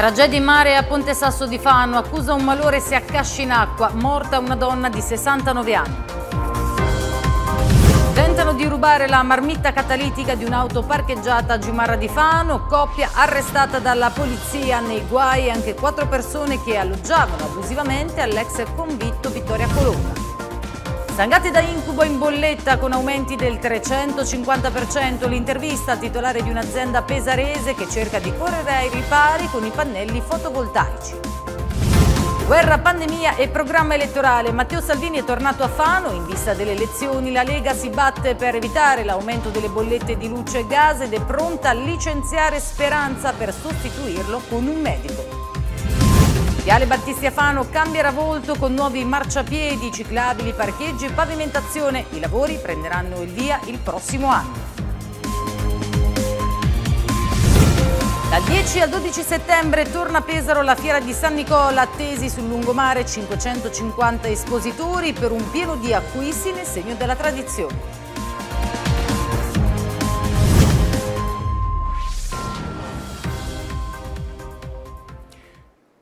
Tragedia in mare a Ponte Sasso di Fano, accusa un malore si accascia in acqua, morta una donna di 69 anni. Tentano di rubare la marmitta catalitica di un'auto parcheggiata a Gimarra di Fano, coppia arrestata dalla polizia nei guai anche quattro persone che alloggiavano abusivamente all'ex convitto Vittoria Colonna. Sangati da incubo in bolletta con aumenti del 350%, l'intervista al titolare di un'azienda pesarese che cerca di correre ai ripari con i pannelli fotovoltaici. Guerra, pandemia e programma elettorale. Matteo Salvini è tornato a Fano. In vista delle elezioni la Lega si batte per evitare l'aumento delle bollette di luce e gas ed è pronta a licenziare Speranza per sostituirlo con un medico. Viale Battistiafano cambierà volto con nuovi marciapiedi, ciclabili, parcheggi e pavimentazione. I lavori prenderanno il via il prossimo anno. Dal 10 al 12 settembre torna a Pesaro la fiera di San Nicola, attesi sul lungomare 550 espositori per un pieno di acquisti nel segno della tradizione.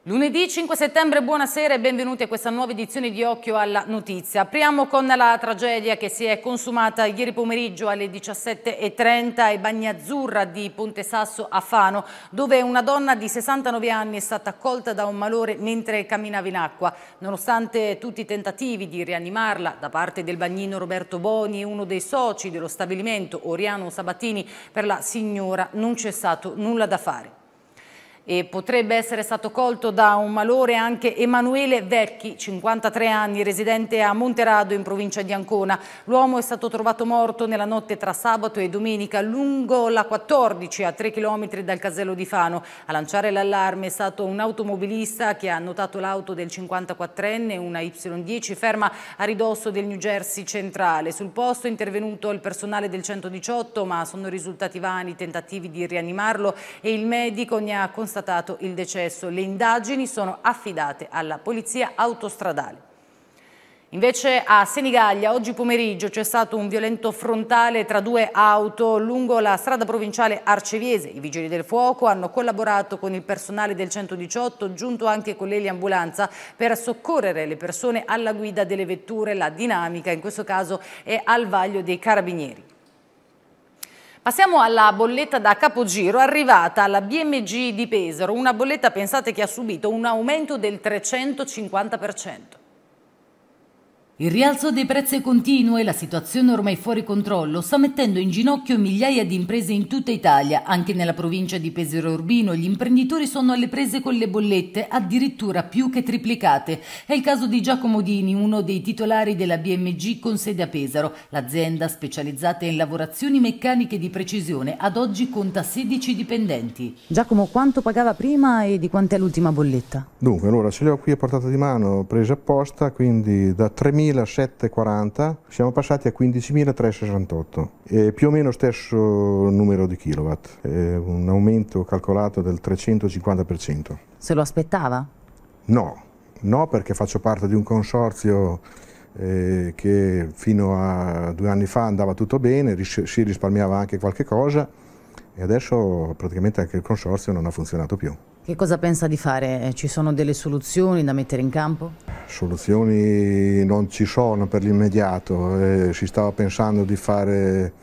Lunedì 5 settembre, buonasera e benvenuti a questa nuova edizione di Occhio alla Notizia. Apriamo con la tragedia che si è consumata ieri pomeriggio alle 17.30 ai Bagnazzurra di Ponte Sasso a Fano, dove una donna di 69 anni è stata accolta da un malore mentre camminava in acqua. Nonostante tutti i tentativi di rianimarla da parte del bagnino Roberto Boni e uno dei soci dello stabilimento, Oriano Sabatini, per la signora non c'è stato nulla da fare. E potrebbe essere stato colto da un malore anche Emanuele Vecchi, 53 anni, residente a Monterado in provincia di Ancona. L'uomo è stato trovato morto nella notte tra sabato e domenica lungo la 14 a 3 km dal casello di Fano. A lanciare l'allarme è stato un automobilista che ha notato l'auto del 54enne, una Y10, ferma a ridosso del New Jersey centrale. Sul posto è intervenuto il personale del 118 ma sono risultati vani i tentativi di rianimarlo e il medico ne ha constatato constatato il decesso. Le indagini sono affidate alla polizia autostradale. Invece a Senigallia oggi pomeriggio c'è stato un violento frontale tra due auto lungo la strada provinciale Arceviese. I vigili del fuoco hanno collaborato con il personale del 118 giunto anche con l'eliambulanza per soccorrere le persone alla guida delle vetture. La dinamica in questo caso è al vaglio dei carabinieri. Passiamo alla bolletta da capogiro arrivata alla BMG di Pesaro, una bolletta pensate che ha subito un aumento del 350%. Il rialzo dei prezzi continuo e la situazione ormai fuori controllo sta mettendo in ginocchio migliaia di imprese in tutta Italia. Anche nella provincia di Pesaro Urbino gli imprenditori sono alle prese con le bollette addirittura più che triplicate. È il caso di Giacomo Dini, uno dei titolari della BMG con sede a Pesaro. L'azienda specializzata in lavorazioni meccaniche di precisione ad oggi conta 16 dipendenti. Giacomo, quanto pagava prima e di quant'è l'ultima bolletta? Dunque, allora ce le ho qui a portata di mano, prese apposta, quindi da 3.000 15.740 siamo passati a 15.368 e più o meno stesso numero di kilowatt, e un aumento calcolato del 350%. Se lo aspettava? No, no perché faccio parte di un consorzio eh, che fino a due anni fa andava tutto bene, ris- si risparmiava anche qualche cosa e adesso praticamente anche il consorzio non ha funzionato più. Che cosa pensa di fare? Ci sono delle soluzioni da mettere in campo? Soluzioni non ci sono per l'immediato, eh, si stava pensando di fare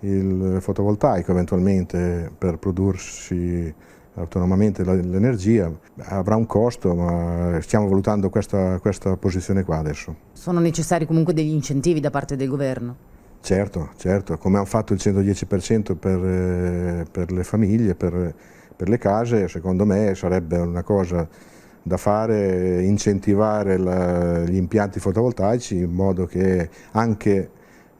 il fotovoltaico eventualmente per prodursi autonomamente l'energia, avrà un costo ma stiamo valutando questa, questa posizione qua adesso. Sono necessari comunque degli incentivi da parte del governo? Certo, certo, come hanno fatto il 110% per, eh, per le famiglie, per per le case, secondo me sarebbe una cosa da fare, incentivare la, gli impianti fotovoltaici in modo che anche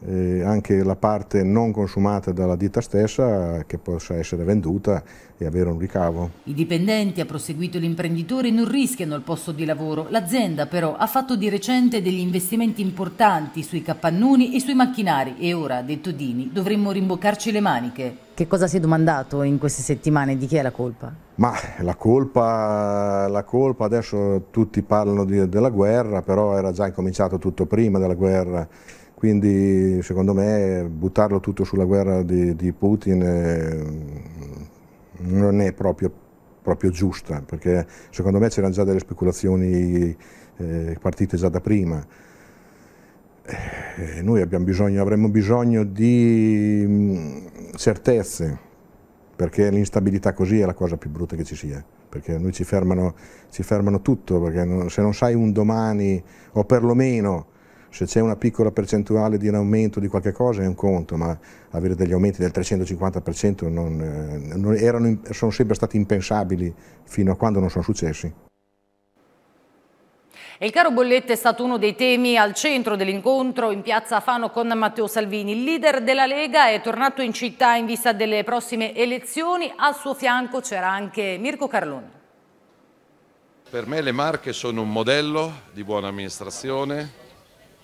eh, anche la parte non consumata dalla ditta stessa che possa essere venduta e avere un ricavo. I dipendenti, ha proseguito l'imprenditore, non rischiano il posto di lavoro. L'azienda però ha fatto di recente degli investimenti importanti sui capannoni e sui macchinari e ora, ha detto Dini, dovremmo rimboccarci le maniche. Che cosa si è domandato in queste settimane? Di chi è la colpa? Ma la colpa, la colpa adesso tutti parlano di, della guerra, però era già incominciato tutto prima della guerra. Quindi secondo me buttarlo tutto sulla guerra di, di Putin è, eh, non è proprio, proprio, giusta, perché secondo me c'erano già delle speculazioni eh, partite già da prima. Eh, noi bisogno, avremmo bisogno di mh, mm, certezze, perché l'instabilità così è la cosa più brutta che ci sia perché noi ci fermano, ci fermano tutto, perché non, se non sai un domani o perlomeno se c'è una piccola percentuale di un aumento di qualche cosa è un conto, ma avere degli aumenti del 350% non, eh, non erano, sono sempre stati impensabili fino a quando non sono successi. Il caro bollette è stato uno dei temi al centro dell'incontro in piazza Fano con Matteo Salvini. Il leader della Lega è tornato in città in vista delle prossime elezioni. Al suo fianco c'era anche Mirko Carloni. Per me le Marche sono un modello di buona amministrazione,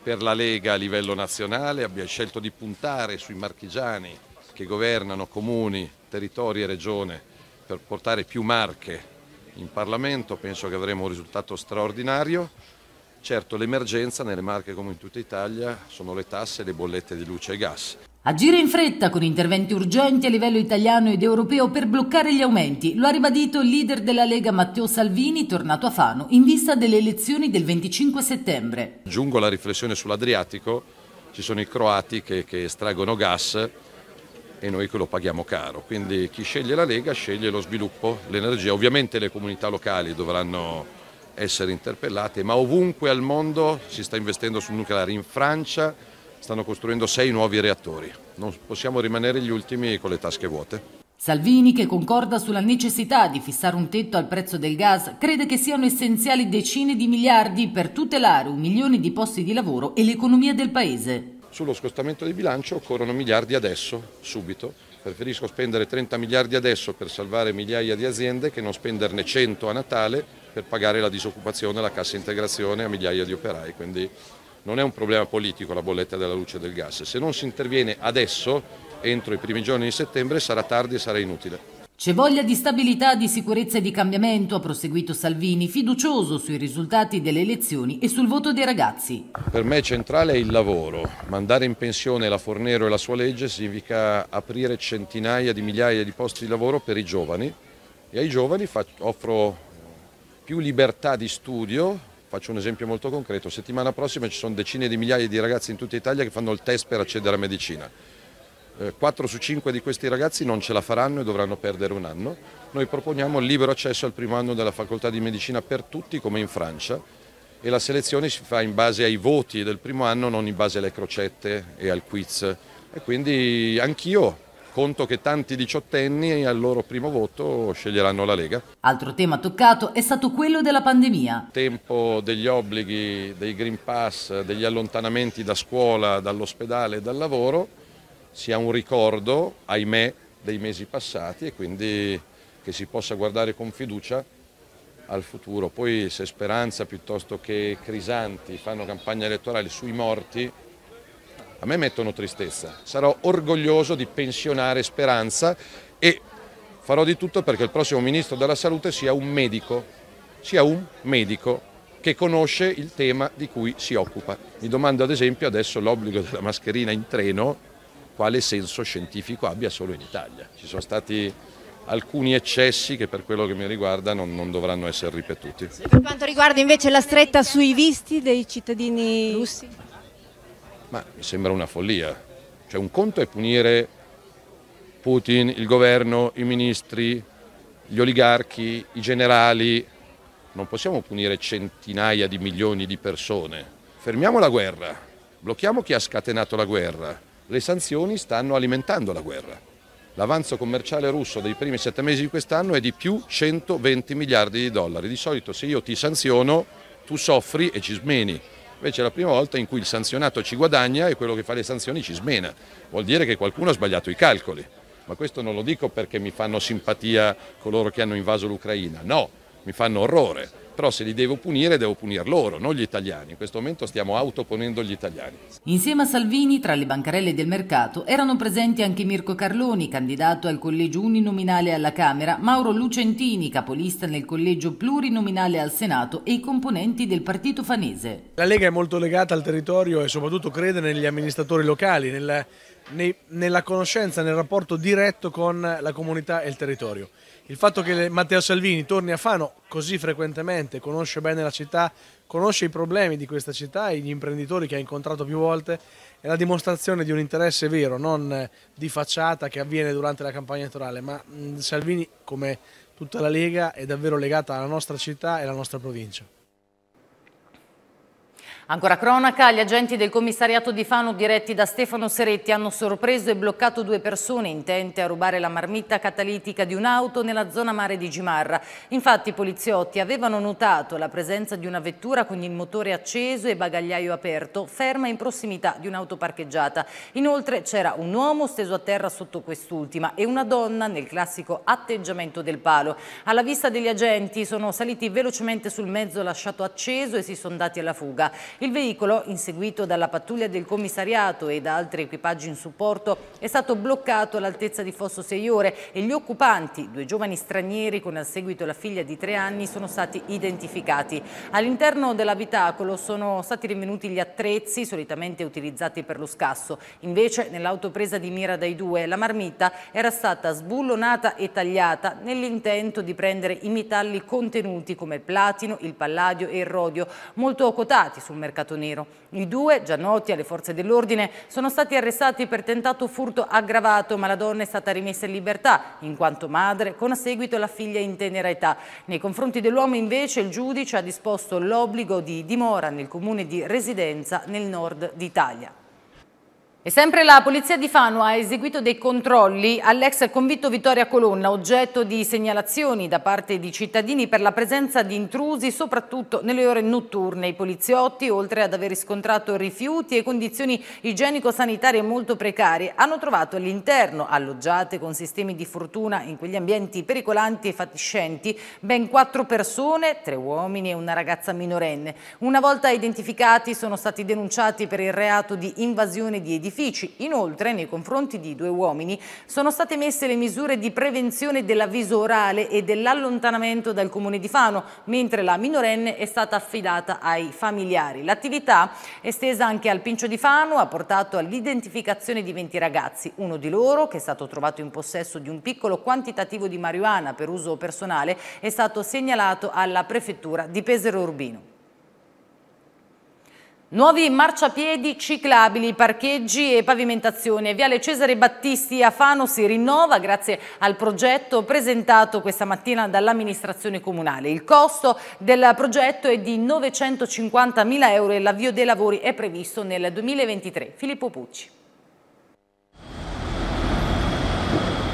per la Lega a livello nazionale, abbia scelto di puntare sui marchigiani che governano comuni, territori e regione per portare più marche in Parlamento, penso che avremo un risultato straordinario. Certo l'emergenza nelle Marche come in tutta Italia sono le tasse e le bollette di luce e gas. Agire in fretta con interventi urgenti a livello italiano ed europeo per bloccare gli aumenti, lo ha ribadito il leader della Lega Matteo Salvini, tornato a Fano, in vista delle elezioni del 25 settembre. Aggiungo la riflessione sull'Adriatico, ci sono i croati che, che estraggono gas e noi che lo paghiamo caro, quindi chi sceglie la Lega sceglie lo sviluppo, l'energia, ovviamente le comunità locali dovranno essere interpellate, ma ovunque al mondo si sta investendo sul nucleare, in Francia stanno costruendo sei nuovi reattori. Non possiamo rimanere gli ultimi con le tasche vuote. Salvini, che concorda sulla necessità di fissare un tetto al prezzo del gas, crede che siano essenziali decine di miliardi per tutelare un milione di posti di lavoro e l'economia del Paese. Sullo scostamento di bilancio occorrono miliardi adesso, subito. Preferisco spendere 30 miliardi adesso per salvare migliaia di aziende che non spenderne 100 a Natale per pagare la disoccupazione, la cassa integrazione a migliaia di operai. Quindi non è un problema politico la bolletta della luce e del gas, se non si interviene adesso, entro i primi giorni di settembre, sarà tardi e sarà inutile. C'è voglia di stabilità, di sicurezza e di cambiamento, ha proseguito Salvini, fiducioso sui risultati delle elezioni e sul voto dei ragazzi. Per me centrale è il lavoro. Mandare in pensione la Fornero e la sua legge significa aprire centinaia di migliaia di posti di lavoro per i giovani e ai giovani offro più libertà di studio, Faccio un esempio molto concreto, settimana prossima ci sono decine di migliaia di ragazzi in tutta Italia che fanno il test per accedere a medicina. 4 eh, su 5 di questi ragazzi non ce la faranno e dovranno perdere un anno. Noi proponiamo il libero accesso al primo anno della facoltà di medicina per tutti come in Francia e la selezione si fa in base ai voti del primo anno, non in base alle crocette e al quiz. E quindi anch'io conto che tanti diciottenni al loro primo voto sceglieranno la Lega. Altro tema toccato è stato quello della pandemia. Tempo degli obblighi, dei Green Pass, degli allontanamenti da scuola, dall'ospedale e dal lavoro sia un ricordo, ahimè, dei mesi passati e quindi che si possa guardare con fiducia al futuro. Poi se Speranza piuttosto che Crisanti fanno campagna elettorale sui morti, a me mettono tristezza. Sarò orgoglioso di pensionare Speranza e farò di tutto perché il prossimo Ministro della Salute sia un medico, sia un medico che conosce il tema di cui si occupa. Mi domando ad esempio adesso l'obbligo della mascherina in treno quale senso scientifico abbia solo in Italia. Ci sono stati alcuni eccessi che per quello che mi riguarda non, non, dovranno essere ripetuti. Per quanto riguarda invece la stretta sui visti dei cittadini russi? Ma mi sembra una follia. Cioè un conto è punire Putin, il governo, i ministri, gli oligarchi, i generali. Non possiamo punire centinaia di milioni di persone. Fermiamo la guerra, blocchiamo chi ha scatenato la guerra. Le sanzioni stanno alimentando la guerra. L'avanzo commerciale russo dei primi sette mesi di quest'anno è di più 120 miliardi di dollari. Di solito se io ti sanziono tu soffri e ci smeni. Invece è la prima volta in cui il sanzionato ci guadagna e quello che fa le sanzioni ci smena. Vuol dire che qualcuno ha sbagliato i calcoli. Ma questo non lo dico perché mi fanno simpatia coloro che hanno invaso l'Ucraina, no, mi fanno orrore però se li devo punire devo punire loro, non gli italiani. In questo momento stiamo autoponendo gli italiani. Insieme a Salvini, tra le bancarelle del mercato, erano presenti anche Mirko Carloni, candidato al collegio uninominale alla Camera, Mauro Lucentini, capolista nel collegio plurinominale al Senato e i componenti del partito fanese. La Lega è molto legata al territorio e soprattutto crede negli amministratori locali, nella, nei, nella conoscenza, nel rapporto diretto con la comunità e il territorio il fatto che Matteo Salvini torni a Fano così frequentemente, conosce bene la città, conosce i problemi di questa città e gli imprenditori che ha incontrato più volte, è la dimostrazione di un interesse vero, non di facciata che avviene durante la campagna elettorale, ma Salvini, come tutta la Lega, è davvero legata alla nostra città e alla nostra provincia. Ancora cronaca, gli agenti del commissariato di Fano diretti da Stefano Seretti hanno sorpreso e bloccato due persone intente a rubare la marmitta catalitica di un'auto nella zona mare di Gimarra. Infatti i poliziotti avevano notato la presenza di una vettura con il motore acceso e bagagliaio aperto ferma in prossimità di un'auto parcheggiata. Inoltre c'era un uomo steso a terra sotto quest'ultima e una donna nel classico atteggiamento del palo. Alla vista degli agenti sono saliti velocemente sul mezzo lasciato acceso e si sono dati alla fuga. Il veicolo, inseguito dalla pattuglia del commissariato e da altri equipaggi in supporto, è stato bloccato all'altezza di Fosso Seiore e gli occupanti, due giovani stranieri con al seguito la figlia di tre anni, sono stati identificati. All'interno dell'abitacolo sono stati rinvenuti gli attrezzi solitamente utilizzati per lo scasso. Invece, nell'autopresa di mira dai due, la marmitta era stata sbullonata e tagliata nell'intento di prendere i metalli contenuti come il platino, il palladio e il rodio, molto quotati sul mercato mercato nero. I due, già noti alle forze dell'ordine, sono stati arrestati per tentato furto aggravato, ma la donna è stata rimessa in libertà, in quanto madre, con a seguito la figlia in tenera età. Nei confronti dell'uomo invece il giudice ha disposto l'obbligo di dimora nel comune di residenza nel nord d'Italia. E sempre la Polizia di Fano ha eseguito dei controlli all'ex convitto Vittoria Colonna, oggetto di segnalazioni da parte di cittadini per la presenza di intrusi, soprattutto nelle ore notturne. I poliziotti, oltre ad aver riscontrato rifiuti e condizioni igienico-sanitarie molto precarie, hanno trovato all'interno, alloggiate con sistemi di fortuna in quegli ambienti pericolanti e fatiscenti, ben quattro persone, tre uomini e una ragazza minorenne. Una volta identificati sono stati denunciati per il reato di invasione di edifici edifici. Inoltre, nei confronti di due uomini sono state messe le misure di prevenzione dell'avviso orale e dell'allontanamento dal comune di Fano, mentre la minorenne è stata affidata ai familiari. L'attività, estesa anche al Pincio di Fano, ha portato all'identificazione di 20 ragazzi. Uno di loro, che è stato trovato in possesso di un piccolo quantitativo di marijuana per uso personale, è stato segnalato alla prefettura di Pesero Urbino. Nuovi marciapiedi ciclabili, parcheggi e pavimentazione. Viale Cesare Battisti a Fano si rinnova grazie al progetto presentato questa mattina dall'amministrazione comunale. Il costo del progetto è di 950.000 euro e l'avvio dei lavori è previsto nel 2023. Filippo Pucci.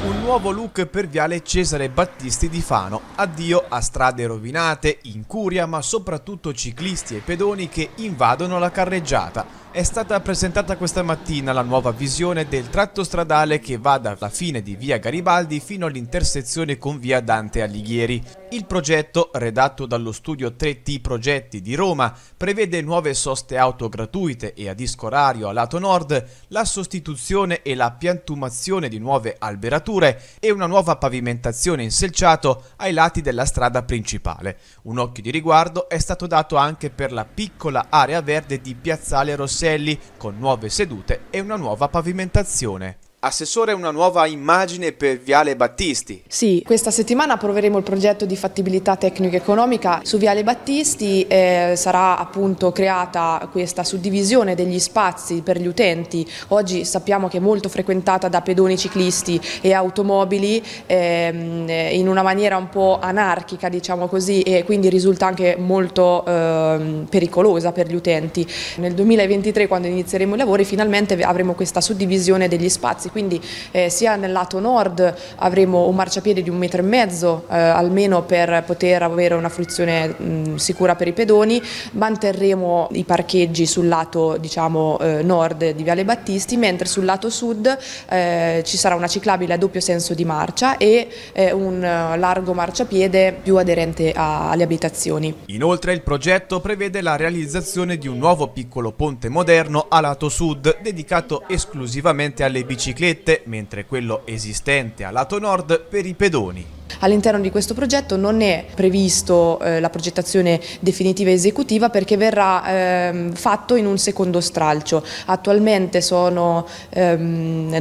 Un nuovo look per Viale Cesare Battisti di Fano. Addio a strade rovinate, incuria, ma soprattutto ciclisti e pedoni che invadono la carreggiata. È stata presentata questa mattina la nuova visione del tratto stradale che va dalla fine di via Garibaldi fino all'intersezione con via Dante Alighieri. Il progetto, redatto dallo studio 3T Progetti di Roma, prevede nuove soste auto gratuite e a disco orario a lato nord, la sostituzione e la piantumazione di nuove alberature e una nuova pavimentazione in selciato ai lati della strada principale. Un occhio di riguardo è stato dato anche per la piccola area verde di Piazzale Rosselli, con nuove sedute e una nuova pavimentazione. Assessore, una nuova immagine per Viale Battisti. Sì, questa settimana approveremo il progetto di fattibilità tecnica economica su Viale Battisti. Eh, sarà appunto creata questa suddivisione degli spazi per gli utenti. Oggi sappiamo che è molto frequentata da pedoni, ciclisti e automobili ehm, eh, in una maniera un po' anarchica, diciamo così, e quindi risulta anche molto ehm, pericolosa per gli utenti. Nel 2023, quando inizieremo i lavori, finalmente avremo questa suddivisione degli spazi quindi eh, sia nel lato nord avremo un marciapiede di un metro e mezzo eh, almeno per poter avere una fruizione mh, mm, sicura per i pedoni, manterremo i parcheggi sul lato diciamo, eh, nord di Viale Battisti, mentre sul lato sud eh, ci sarà una ciclabile a doppio senso di marcia e eh, un eh, largo marciapiede più aderente a, alle abitazioni. Inoltre il progetto prevede la realizzazione di un nuovo piccolo ponte moderno a lato sud dedicato esclusivamente alle biciclette biciclette, mentre quello esistente a lato nord per i pedoni. All'interno di questo progetto non è previsto eh, la progettazione definitiva esecutiva perché verrà ehm, fatto in un secondo stralcio. Attualmente sono ehm,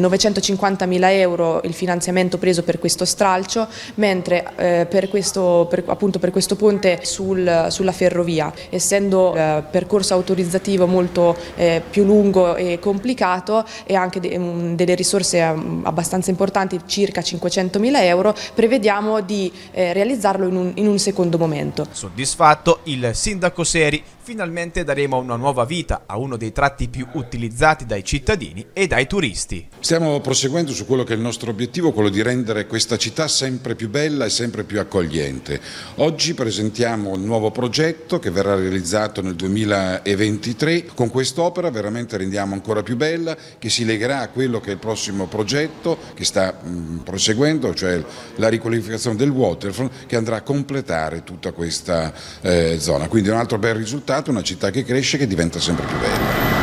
mila euro il finanziamento preso per questo stralcio, mentre eh, per, questo, per, appunto per questo ponte sul, sulla ferrovia, essendo eh, percorso autorizzativo molto eh, più lungo e complicato e anche de mm, delle risorse ehm, abbastanza importanti, circa 500 mila euro, prevediamo cerchiamo di eh, realizzarlo in un, in un secondo momento. Soddisfatto il sindaco Seri Finalmente daremo una nuova vita a uno dei tratti più utilizzati dai cittadini e dai turisti. Stiamo proseguendo su quello che è il nostro obiettivo, quello di rendere questa città sempre più bella e sempre più accogliente. Oggi presentiamo un nuovo progetto che verrà realizzato nel 2023. Con quest'opera veramente rendiamo ancora più bella, che si legherà a quello che è il prossimo progetto che sta mm, proseguendo, cioè la riqualificazione del waterfront, che andrà a completare tutta questa eh, zona. Quindi un altro bel risultato Stato, una città che cresce e che diventa sempre più bella.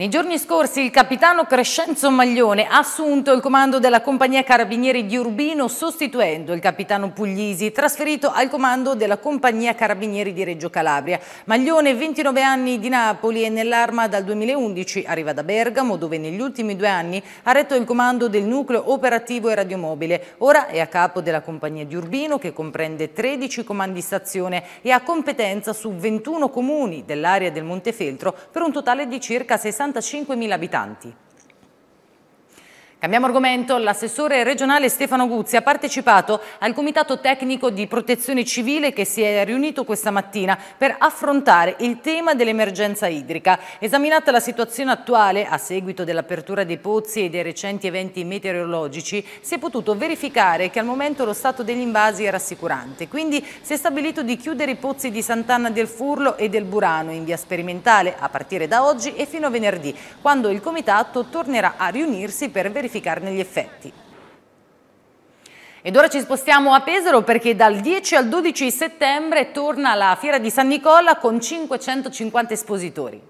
Nei giorni scorsi il capitano Crescenzo Maglione ha assunto il comando della compagnia carabinieri di Urbino sostituendo il capitano Puglisi trasferito al comando della compagnia carabinieri di Reggio Calabria. Maglione, 29 anni di Napoli e nell'arma dal 2011, arriva da Bergamo dove negli ultimi due anni ha retto il comando del nucleo operativo e radiomobile. Ora è a capo della compagnia di Urbino che comprende 13 comandi stazione e ha competenza su 21 comuni dell'area del Montefeltro per un totale di circa 60 65.000 abitanti. Cambiamo argomento, l'assessore regionale Stefano Guzzi ha partecipato al Comitato Tecnico di Protezione Civile che si è riunito questa mattina per affrontare il tema dell'emergenza idrica. Esaminata la situazione attuale, a seguito dell'apertura dei pozzi e dei recenti eventi meteorologici, si è potuto verificare che al momento lo stato degli invasi è rassicurante. Quindi si è stabilito di chiudere i pozzi di Sant'Anna del Furlo e del Burano in via sperimentale a partire da oggi e fino a venerdì, quando il Comitato tornerà a riunirsi per verificare verificarne gli effetti. Ed ora ci spostiamo a Pesaro perché dal 10 al 12 settembre torna la Fiera di San Nicola con 550 espositori.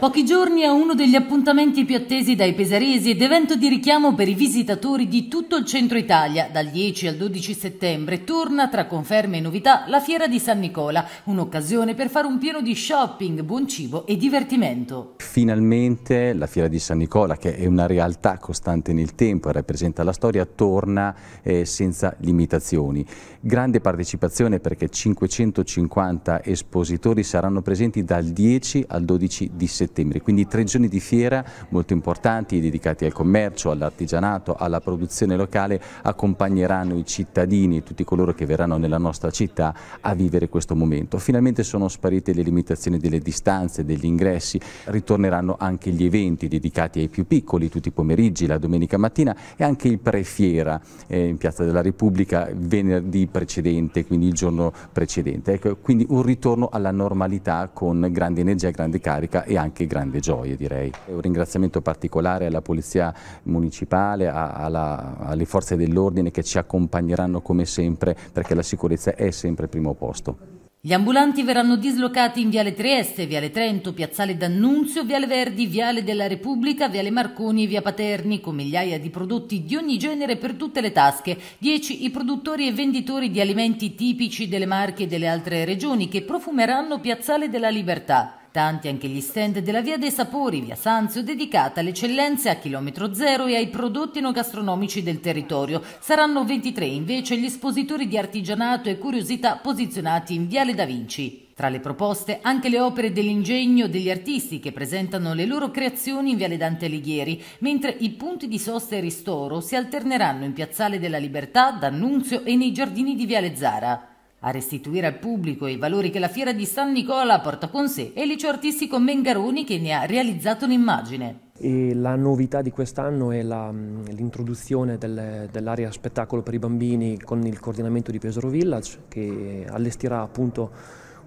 Pochi giorni a uno degli appuntamenti più attesi dai pesaresi ed evento di richiamo per i visitatori di tutto il centro Italia. Dal 10 al 12 settembre torna tra conferme e novità la Fiera di San Nicola, un'occasione per fare un pieno di shopping, buon cibo e divertimento. Finalmente la Fiera di San Nicola, che è una realtà costante nel tempo e rappresenta la storia, torna eh, senza limitazioni. Grande partecipazione perché 550 espositori saranno presenti dal 10 al 12 di settembre settembre, quindi tre giorni di fiera molto importanti dedicati al commercio, all'artigianato, alla produzione locale, accompagneranno i cittadini, e tutti coloro che verranno nella nostra città a vivere questo momento. Finalmente sono sparite le limitazioni delle distanze, degli ingressi, ritorneranno anche gli eventi dedicati ai più piccoli tutti i pomeriggi, la domenica mattina e anche il prefiera eh, in Piazza della Repubblica venerdì precedente, quindi il giorno precedente. Ecco, quindi un ritorno alla normalità con grande energia, grande carica e anche anche grande gioia direi. Un ringraziamento particolare alla Polizia Municipale, alla, alle forze dell'ordine che ci accompagneranno come sempre perché la sicurezza è sempre il primo posto. Gli ambulanti verranno dislocati in Viale Trieste, Viale Trento, Piazzale D'Annunzio, Viale Verdi, Viale della Repubblica, Viale Marconi e Via Paterni, con migliaia di prodotti di ogni genere per tutte le tasche. Dieci i produttori e venditori di alimenti tipici delle Marche e delle altre regioni che profumeranno Piazzale della Libertà. Tanti anche gli stand della Via dei Sapori, Via Sanzio, dedicata alle eccellenze a chilometro zero e ai prodotti no gastronomici del territorio. Saranno 23 invece gli espositori di artigianato e curiosità posizionati in Viale da Vinci. Tra le proposte anche le opere dell'ingegno degli artisti che presentano le loro creazioni in Viale Dante Alighieri, mentre i punti di sosta e ristoro si alterneranno in Piazzale della Libertà, D'Annunzio e nei giardini di Viale Zara a restituire al pubblico i valori che la fiera di San Nicola porta con sé e il liceo artistico Mengaroni che ne ha realizzato un'immagine. E la novità di quest'anno è mm, l'introduzione dell'area spettacolo per i bambini con il coordinamento di Pesaro Village che allestirà appunto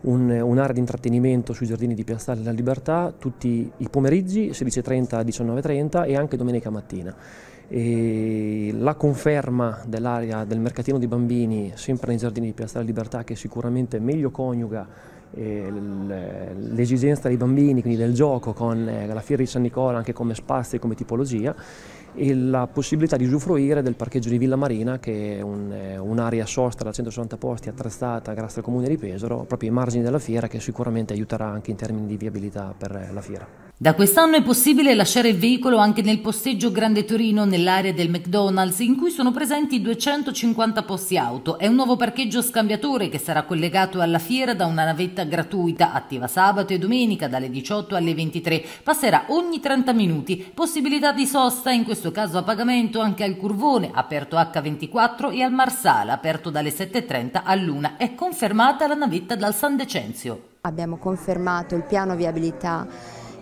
un'area di intrattenimento sui giardini di Piazzale della Libertà tutti i pomeriggi 16.30 19.30 e anche domenica mattina. E la conferma dell'area del mercatino di bambini, sempre nei giardini di Piazza della Libertà, che sicuramente meglio coniuga eh, l'esigenza dei bambini, quindi del gioco con eh, la fiera di San Nicola anche come spazio e come tipologia e la possibilità di usufruire del parcheggio di Villa Marina che è eh, un'area un sosta da 160 posti attrezzata grazie al comune di Pesaro proprio ai margini della fiera che sicuramente aiuterà anche in termini di viabilità per la fiera. Da quest'anno è possibile lasciare il veicolo anche nel posteggio Grande Torino nell'area del McDonald's in cui sono presenti 250 posti auto È un nuovo parcheggio scambiatore che sarà collegato alla fiera da una navetta gratuita attiva sabato e domenica dalle 18 alle 23. Passerà ogni 30 minuti, possibilità di sosta in questo caso a pagamento anche al Curvone aperto H24 e al Marsala aperto dalle 7.30 all'1. È confermata la navetta dal San Decenzio. Abbiamo confermato il piano viabilità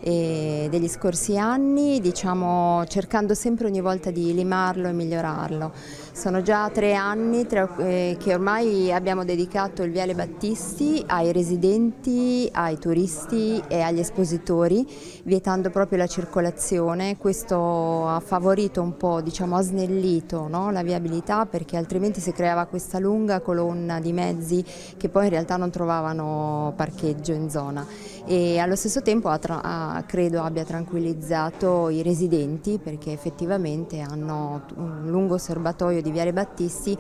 degli scorsi anni, diciamo, cercando sempre ogni volta di limarlo e migliorarlo. Sono già tre anni tre, eh, che ormai abbiamo dedicato il Viale Battisti ai residenti, ai turisti e agli espositori, vietando proprio la circolazione. Questo ha favorito un po', diciamo, ha snellito no? la viabilità perché altrimenti si creava questa lunga colonna di mezzi che poi in realtà non trovavano parcheggio in zona e allo stesso tempo ha, ha, credo abbia tranquillizzato i residenti perché effettivamente hanno un lungo serbatoio di Viale Battisti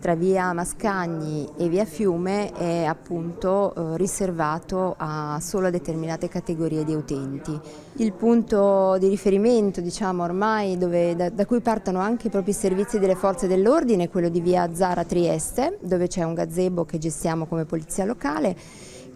tra via Mascagni e via Fiume è appunto eh, riservato a solo a determinate categorie di utenti. Il punto di riferimento diciamo ormai dove, da, da, cui partono anche i propri servizi delle forze dell'ordine è quello di via Zara Trieste dove c'è un gazebo che gestiamo come polizia locale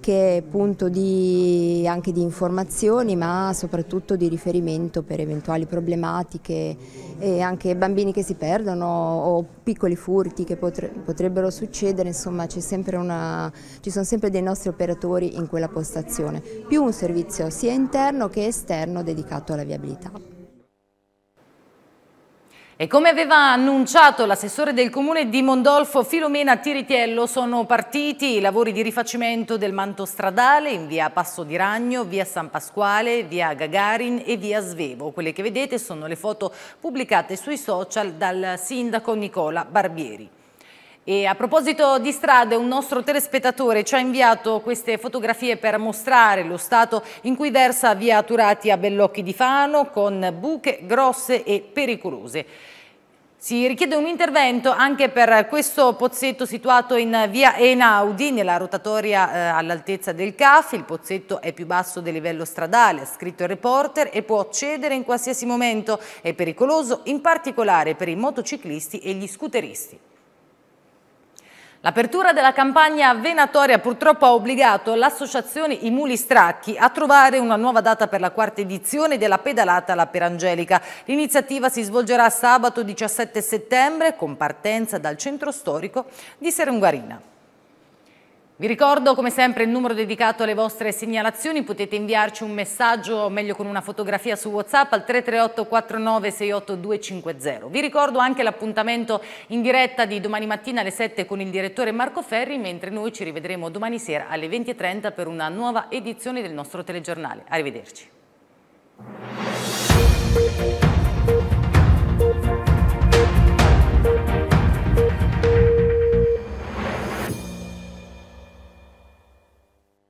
anche punto di, anche di, informazioni ma soprattutto di riferimento per eventuali problematiche e anche bambini che si perdono o piccoli furti che potrebbero succedere, insomma una, ci sono sempre dei nostri operatori in quella postazione, più un servizio sia interno che esterno dedicato alla viabilità. E come aveva annunciato l'assessore del comune di Mondolfo Filomena Tiritiello sono partiti i lavori di rifacimento del manto stradale in via Passo di Ragno, via San Pasquale, via Gagarin e via Svevo. Quelle che vedete sono le foto pubblicate sui social dal sindaco Nicola Barbieri. E a proposito di strade, un nostro telespettatore ci ha inviato queste fotografie per mostrare lo stato in cui versa via Turati a Bellocchi di Fano con buche grosse e pericolose. Si richiede un intervento anche per questo pozzetto situato in via Einaudi, nella rotatoria eh, all'altezza del CAF. Il pozzetto è più basso del livello stradale, ha scritto il reporter, e può cedere in qualsiasi momento. È pericoloso in particolare per i motociclisti e gli scooteristi. L'apertura della campagna venatoria purtroppo ha obbligato l'associazione I Muli Stracchi a trovare una nuova data per la quarta edizione della pedalata alla Perangelica. L'iniziativa si svolgerà sabato 17 settembre con partenza dal centro storico di Serungarina. Vi ricordo come sempre il numero dedicato alle vostre segnalazioni, potete inviarci un messaggio o meglio con una fotografia su Whatsapp al 338 49 250. Vi ricordo anche l'appuntamento in diretta di domani mattina alle 7 con il direttore Marco Ferri, mentre noi ci rivedremo domani sera alle 20.30 per una nuova edizione del nostro telegiornale. Arrivederci.